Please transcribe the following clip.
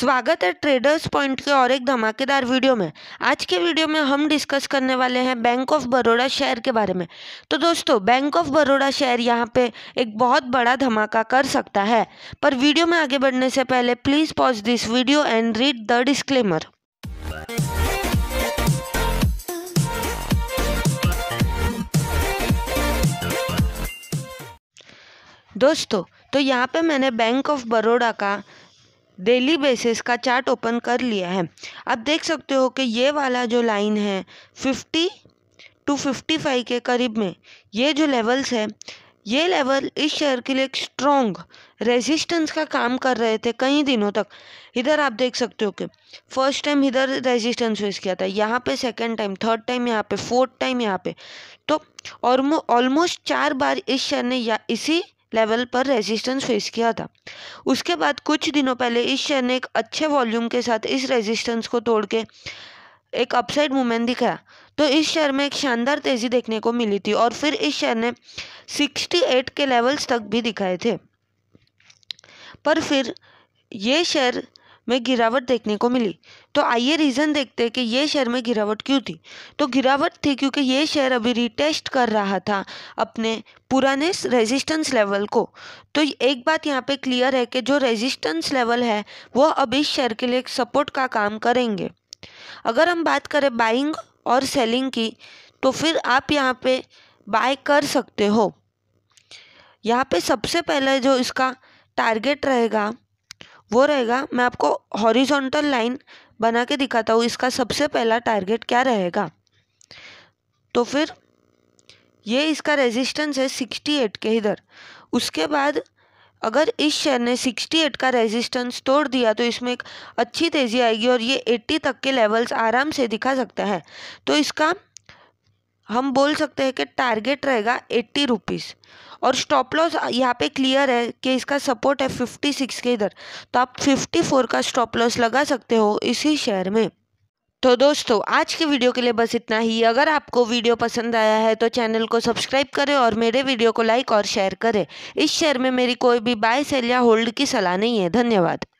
स्वागत है traders point के और एक धमाकेदार वीडियो में आज के वीडियो में हम डिस्कस करने वाले हैं बैंक ऑफ बड़ोड़ा शेयर के बारे में तो दोस्तों बैंक ऑफ बड़ौदा शेयर यहाँ पे एक बहुत बड़ा धमाका कर सकता है पर वीडियो में आगे बढ़ने से पहले please pause this video and read the disclaimer दोस्तों तो यहाँ पे मैंने बैंक ऑफ बड़ोडा का डेली बेसिस का चार्ट ओपन कर लिया है आप देख सकते हो कि ये वाला जो लाइन है फिफ्टी टू फिफ्टी फाइव के करीब में ये जो लेवल्स है ये लेवल इस शेयर के लिए एक स्ट्रॉन्ग रेजिस्टेंस का काम कर रहे थे कई दिनों तक इधर आप देख सकते हो कि फर्स्ट टाइम इधर रेजिस्टेंस फेस किया था यहाँ पे सेकंड टाइम थर्ड टाइम यहाँ पे फोर्थ टाइम यहाँ पे तो ऑलमोस्ट चार बार इस शेयर ने या इसी लेवल पर रेजिस्टेंस फेस किया था उसके बाद कुछ दिनों पहले इस शेयर ने एक अच्छे वॉल्यूम के साथ इस रेजिस्टेंस को तोड़ के एक अपसाइड मूवमेंट दिखाया तो इस शेयर में एक शानदार तेज़ी देखने को मिली थी और फिर इस शेयर ने 68 के लेवल्स तक भी दिखाए थे पर फिर ये शेयर में गिरावट देखने को मिली तो आइए रीज़न देखते हैं कि ये शेयर में गिरावट क्यों थी तो गिरावट थी क्योंकि ये शेयर अभी रिटेस्ट कर रहा था अपने पुराने रेजिस्टेंस लेवल को तो एक बात यहाँ पे क्लियर है कि जो रेजिस्टेंस लेवल है वो अब इस शेयर के लिए एक सपोर्ट का काम करेंगे अगर हम बात करें बाइंग और सेलिंग की तो फिर आप यहाँ पर बाय कर सकते हो यहाँ पर सबसे पहले जो इसका टारगेट रहेगा वो रहेगा मैं आपको हॉरिजॉन्टल लाइन बना के दिखाता हूँ इसका सबसे पहला टारगेट क्या रहेगा तो फिर ये इसका रेजिस्टेंस है सिक्सटी एट के इधर उसके बाद अगर इस शेयर ने सिक्सटी एट का रेजिस्टेंस तोड़ दिया तो इसमें एक अच्छी तेज़ी आएगी और ये एट्टी तक के लेवल्स आराम से दिखा सकता है तो इसका हम बोल सकते हैं कि टारगेट रहेगा एट्टी रुपीज़ और स्टॉप लॉस यहाँ पे क्लियर है कि इसका सपोर्ट है फिफ्टी सिक्स के इधर तो आप फिफ्टी फोर का स्टॉप लॉस लगा सकते हो इसी शेयर में तो दोस्तों आज के वीडियो के लिए बस इतना ही अगर आपको वीडियो पसंद आया है तो चैनल को सब्सक्राइब करें और मेरे वीडियो को लाइक और शेयर करें इस शेयर में मेरी कोई भी बाय सेल या होल्ड की सलाह नहीं है धन्यवाद